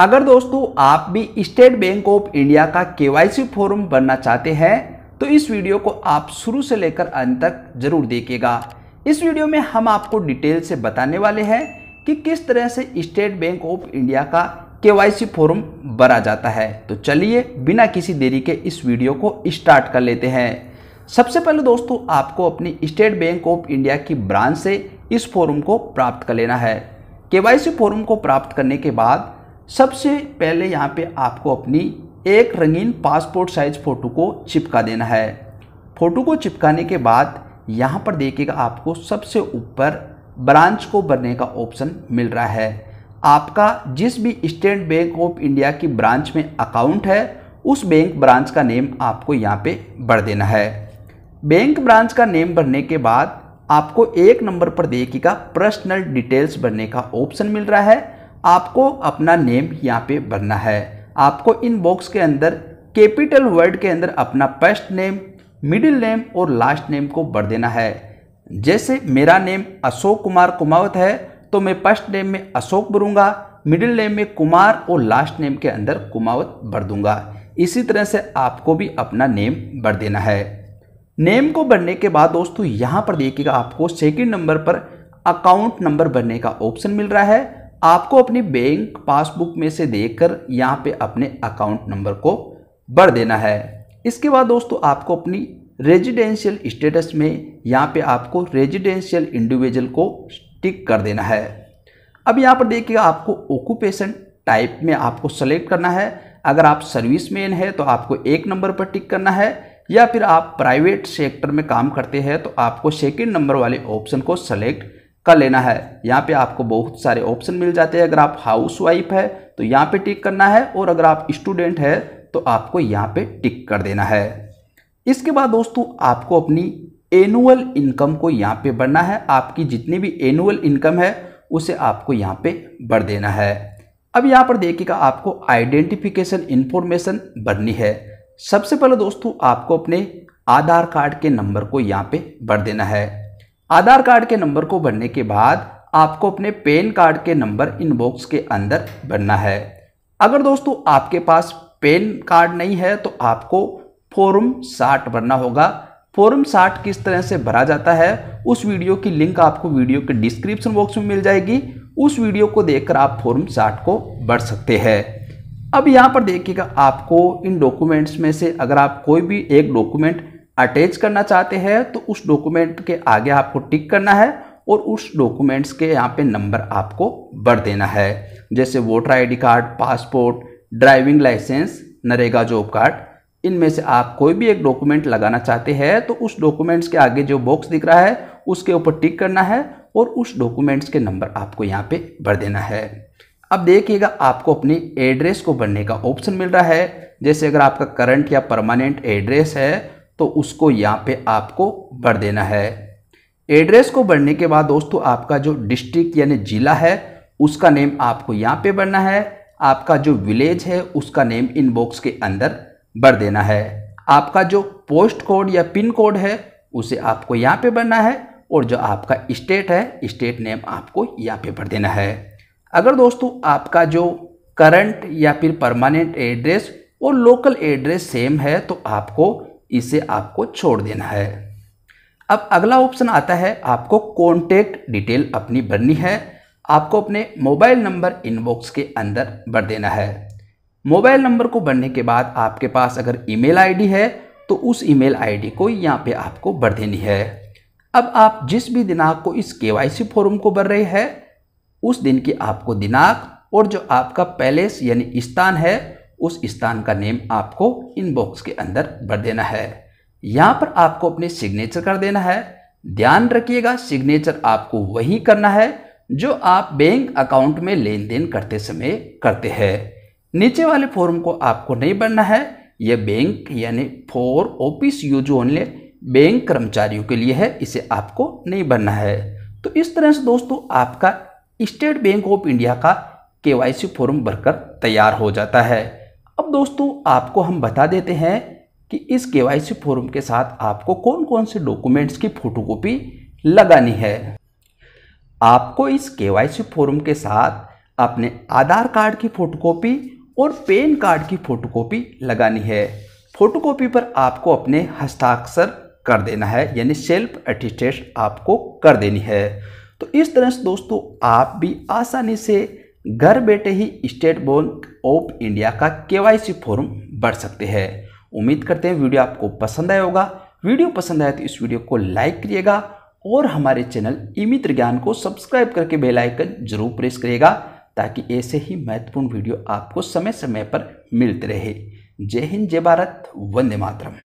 अगर दोस्तों आप भी स्टेट बैंक ऑफ इंडिया का केवाईसी फॉर्म बनना चाहते हैं तो इस वीडियो को आप शुरू से लेकर अंत तक जरूर देखिएगा इस वीडियो में हम आपको डिटेल से बताने वाले हैं कि किस तरह से स्टेट बैंक ऑफ इंडिया का केवाईसी फॉर्म भरा जाता है तो चलिए बिना किसी देरी के इस वीडियो को स्टार्ट कर लेते हैं सबसे पहले दोस्तों आपको अपनी स्टेट बैंक ऑफ इंडिया की ब्रांच से इस फॉर्म को प्राप्त कर लेना है केवाईसी फॉर्म को प्राप्त करने के बाद सबसे पहले यहाँ पे आपको अपनी एक रंगीन पासपोर्ट साइज फ़ोटो को चिपका देना है फ़ोटो को चिपकाने के बाद यहाँ पर देखिएगा आपको सबसे ऊपर ब्रांच को भरने का ऑप्शन मिल रहा है आपका जिस भी स्टेट बैंक ऑफ इंडिया की ब्रांच में अकाउंट है उस बैंक ब्रांच का नेम आपको यहाँ पे भर देना है बैंक ब्रांच का नेम भरने के बाद आपको एक नंबर पर देखिएगा पर्सनल डिटेल्स भरने का ऑप्शन मिल रहा है आपको अपना नेम यहाँ पे भरना है आपको इन बॉक्स के अंदर कैपिटल वर्ड के अंदर अपना फर्स्ट नेम मिडिल नेम और लास्ट नेम को भर देना है जैसे मेरा नेम अशोक कुमार कुमावत है तो मैं फर्स्ट नेम में अशोक भरूंगा मिडिल नेम में कुमार और लास्ट नेम के अंदर कुमावत भर दूंगा इसी तरह से आपको भी अपना नेम भर देना है नेम को भरने के बाद दोस्तों यहाँ पर देखिएगा आपको सेकंड नंबर पर अकाउंट नंबर भरने का ऑप्शन मिल रहा है आपको अपनी बैंक पासबुक में से देखकर यहाँ पे अपने अकाउंट नंबर को भर देना है इसके बाद दोस्तों आपको अपनी रेजिडेंशियल स्टेटस में यहाँ पे आपको रेजिडेंशियल इंडिविजुअल को टिक कर देना है अब यहाँ पर देखिएगा आपको ऑक्यूपेशन टाइप में आपको सेलेक्ट करना है अगर आप सर्विस मैन है तो आपको एक नंबर पर टिक करना है या फिर आप प्राइवेट सेक्टर में काम करते हैं तो आपको सेकेंड नंबर वाले ऑप्शन को सेलेक्ट का लेना है यहाँ पे आपको बहुत सारे ऑप्शन मिल जाते हैं अगर आप हाउस वाइफ है तो यहाँ पे टिक करना है और अगर आप स्टूडेंट है तो आपको यहाँ पे टिक कर देना है इसके बाद दोस्तों आपको अपनी एनुअल इनकम को यहाँ पे बढ़ना है आपकी जितनी भी एनुअल इनकम है उसे आपको यहाँ पे बढ़ देना है अब यहाँ पर देखिएगा आपको आइडेंटिफिकेशन इन्फॉर्मेशन बढ़नी है सबसे पहले दोस्तों आपको अपने आधार कार्ड के नंबर को यहाँ पे बढ़ देना है आधार कार्ड के नंबर को भरने के बाद आपको अपने पैन कार्ड के नंबर इनबॉक्स के अंदर भरना है अगर दोस्तों आपके पास पैन कार्ड नहीं है तो आपको फॉर्म साठ भरना होगा फॉर्म साठ किस तरह से भरा जाता है उस वीडियो की लिंक आपको वीडियो के डिस्क्रिप्शन बॉक्स में मिल जाएगी उस वीडियो को देखकर आप फॉर्म साठ को भर सकते हैं अब यहाँ पर देखिएगा आपको इन डॉक्यूमेंट्स में से अगर आप कोई भी एक डॉक्यूमेंट अटैच करना चाहते हैं तो उस डॉक्यूमेंट के आगे आपको टिक करना है और उस डॉक्यूमेंट्स के यहाँ पे नंबर आपको भर देना है जैसे voter ID card passport driving licence NREGA job card इनमें से आप कोई भी एक डॉक्यूमेंट लगाना चाहते हैं तो उस डॉक्यूमेंट्स के आगे जो बॉक्स दिख रहा है उसके ऊपर टिक करना है और उस डॉक्यूमेंट्स के नंबर आपको यहाँ पर भर देना है अब देखिएगा आपको अपने एड्रेस को भरने का ऑप्शन मिल रहा है जैसे अगर आपका करंट या परमानेंट एड्रेस है तो उसको यहाँ पे आपको भर देना है एड्रेस को भरने के बाद दोस्तों आपका जो डिस्ट्रिक्ट यानी ज़िला है उसका नेम आपको यहाँ पे भरना है आपका जो विलेज है उसका नेम इन बॉक्स के अंदर भर देना है आपका जो पोस्ट कोड या पिन कोड है उसे आपको यहाँ पे भरना है और जो आपका स्टेट है स्टेट नेम आपको यहाँ पे भर देना है अगर दोस्तों आपका जो करंट या फिर परमानेंट एड्रेस और लोकल एड्रेस सेम है तो आपको इसे आपको छोड़ देना है अब अगला ऑप्शन आता है आपको कॉन्टैक्ट डिटेल अपनी भरनी है आपको अपने मोबाइल नंबर इनबॉक्स के अंदर भर देना है मोबाइल नंबर को भरने के बाद आपके पास अगर ईमेल आईडी है तो उस ईमेल आईडी को यहाँ पे आपको भर देनी है अब आप जिस भी दिनांक को इस केवाईसी फॉर्म को भर रहे हैं उस दिन की आपको दिनांक और जो आपका पैलेस यानी स्थान है उस स्थान का नेम आपको इनबॉक्स के अंदर भर देना है यहाँ पर आपको अपने सिग्नेचर कर देना है ध्यान रखिएगा सिग्नेचर आपको वही करना है जो आप बैंक अकाउंट में लेन देन करते समय करते हैं नीचे वाले फॉर्म को आपको नहीं भरना है यह बैंक यानी for office use only bank कर्मचारियों के लिए है इसे आपको नहीं भरना है तो इस तरह से दोस्तों आपका स्टेट बैंक ऑफ इंडिया का सी फॉर्म भरकर तैयार हो जाता है अब दोस्तों आपको हम बता देते हैं कि इस के फॉर्म के साथ आपको कौन कौन से डॉक्यूमेंट्स की फोटोकॉपी लगानी है आपको इस के फॉर्म के साथ अपने आधार कार्ड की फोटोकॉपी और पैन कार्ड की फोटोकॉपी लगानी है फोटोकॉपी पर आपको अपने हस्ताक्षर कर देना है यानी सेल्फ अटिस्टेट आपको कर देनी है तो इस तरह से दोस्तों आप भी आसानी से घर बैठे ही स्टेट बैंक ऑफ इंडिया का केवाईसी फॉर्म भर सकते हैं उम्मीद करते हैं वीडियो आपको पसंद आया होगा वीडियो पसंद आया तो इस वीडियो को लाइक करिएगा और हमारे चैनल इमित्र ज्ञान को सब्सक्राइब करके बेल आइकन जरूर प्रेस करिएगा ताकि ऐसे ही महत्वपूर्ण वीडियो आपको समय समय पर मिलते रहे जय हिंद जय भारत वंदे मातरम